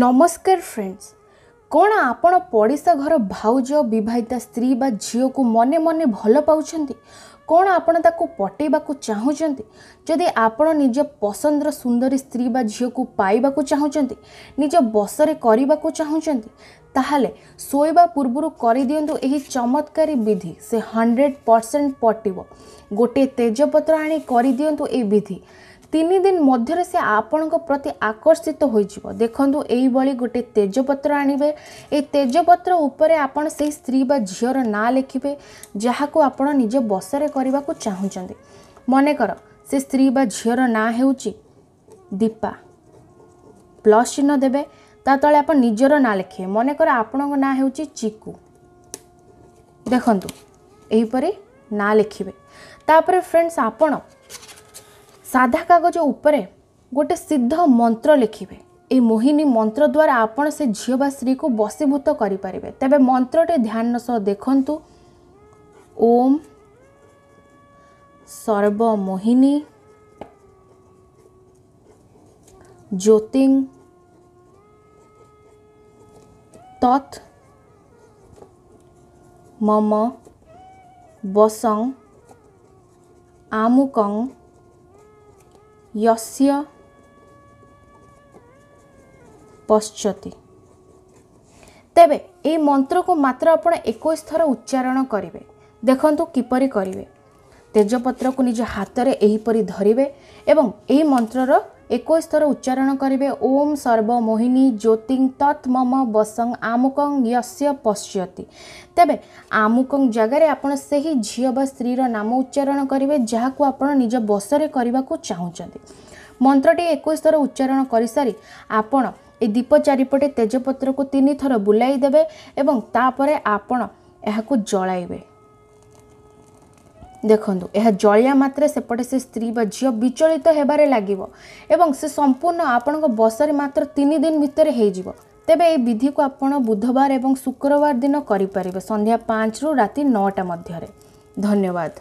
ନମସ୍କାର ଫ୍ରେଣ୍ଡସ୍ କ'ଣ ଆପଣ ପଡ଼ିଶା ଘର ଭାଉଜ ବିବାହିତା ସ୍ତ୍ରୀ ବା ଝିଅକୁ ମନେ ମନେ ଭଲ ପାଉଛନ୍ତି କ'ଣ ଆପଣ ତାକୁ ପଟେଇବାକୁ ଚାହୁଁଛନ୍ତି ଯଦି ଆପଣ ନିଜ ପସନ୍ଦର ସୁନ୍ଦରୀ ସ୍ତ୍ରୀ ବା ଝିଅକୁ ପାଇବାକୁ ଚାହୁଁଛନ୍ତି ନିଜ ବସରେ କରିବାକୁ ଚାହୁଁଛନ୍ତି ତାହେଲେ ଶୋଇବା ପୂର୍ବରୁ କରିଦିଅନ୍ତୁ ଏହି ଚମତ୍କାରୀ ବିଧି ସେ ହଣ୍ଡ୍ରେଡ଼ ପରସେଣ୍ଟ ପଟିବ ଗୋଟିଏ ତେଜପତ୍ର ଆଣି କରିଦିଅନ୍ତୁ ଏହି ବିଧି ତିନି ଦିନ ମଧ୍ୟରେ ସେ ଆପଣଙ୍କ ପ୍ରତି ଆକର୍ଷିତ ହୋଇଯିବ ଦେଖନ୍ତୁ ଏଇଭଳି ଗୋଟିଏ ତେଜପତ୍ର ଆଣିବେ ଏଇ ତେଜପତ୍ର ଉପରେ ଆପଣ ସେହି ସ୍ତ୍ରୀ ବା ଝିଅର ନାଁ ଲେଖିବେ ଯାହାକୁ ଆପଣ ନିଜ ବସରେ କରିବାକୁ ଚାହୁଁଛନ୍ତି ମନେକର ସେ ସ୍ତ୍ରୀ ବା ଝିଅର ନାଁ ହେଉଛି ଦୀପା ପ୍ଲସ୍ ଚିହ୍ନ ଦେବେ ତା ତଳେ ଆପଣ ନିଜର ନାଁ ଲେଖିବେ ମନେକର ଆପଣଙ୍କ ନାଁ ହେଉଛି ଚିକୁ ଦେଖନ୍ତୁ ଏହିପରି ନାଁ ଲେଖିବେ ତାପରେ ଫ୍ରେଣ୍ଡସ୍ ଆପଣ ସାଧା କାଗଜ ଉପରେ ଗୋଟେ ସିଦ୍ଧ ମନ୍ତ୍ର ଲେଖିବେ এই মোহিনী মন্ত্র দ্বারা আপনার সে ঝিও বা স্ত্রীকে বশীভূত করে পারে তবে মন্ত্রটি ধ্যান সহ দেখন্তু ওম সর্বমোহিনী জ্যোতিং তৎ মম বসং আমুকং ୟସ୍ୟ ପଶ୍ଚତି ତେବେ ଏହି ମନ୍ତ୍ରକୁ ମାତ୍ର ଆପଣ ଏକୋଇଶ ଥର ଉଚ୍ଚାରଣ କରିବେ ଦେଖନ୍ତୁ କିପରି କରିବେ ତେଜପତ୍ରକୁ ନିଜ ହାତରେ ଏହିପରି ଧରିବେ ଏବଂ ଏହି ମନ୍ତ୍ରର ଏକୋଇଶ ଥର ଉଚ୍ଚାରଣ କରିବେ ଓମ୍ ସର୍ବମୋହିନୀ ଜ୍ୟୋତିଂ ତତ୍ ମମ ବସଂ ଆମୁକଂ ୟସ୍ୟ ପଶ୍ୟତି ତେବେ ଆମୁକଂ ଜାଗାରେ ଆପଣ ସେହି ଝିଅ ବା ସ୍ତ୍ରୀର ନାମ ଉଚ୍ଚାରଣ କରିବେ ଯାହାକୁ ଆପଣ ନିଜ ବସରେ କରିବାକୁ ଚାହୁଁଛନ୍ତି ମନ୍ତ୍ରଟି ଏକୋଇଶ ଥର ଉଚ୍ଚାରଣ କରିସାରି ଆପଣ ଏ ଦୀପ ଚାରିପଟେ ତେଜପତ୍ରକୁ ତିନି ଥର ବୁଲାଇ ଦେବେ ଏବଂ ତାପରେ ଆପଣ ଏହାକୁ ଜଳାଇବେ ଦେଖନ୍ତୁ ଏହା ଜଳିଆ ମାତ୍ରେ ସେପଟେ ସେ ସ୍ତ୍ରୀ ବା ଝିଅ ବିଚଳିତ ହେବାରେ ଲାଗିବ ଏବଂ ସେ ସମ୍ପୂର୍ଣ୍ଣ ଆପଣଙ୍କ ବସରେ ମାତ୍ର ତିନି ଦିନ ଭିତରେ ହୋଇଯିବ ତେବେ ଏହି ବିଧିକୁ ଆପଣ ବୁଧବାର ଏବଂ ଶୁକ୍ରବାର ଦିନ କରିପାରିବେ ସନ୍ଧ୍ୟା ପାଞ୍ଚରୁ ରାତି ନଅଟା ମଧ୍ୟରେ ଧନ୍ୟବାଦ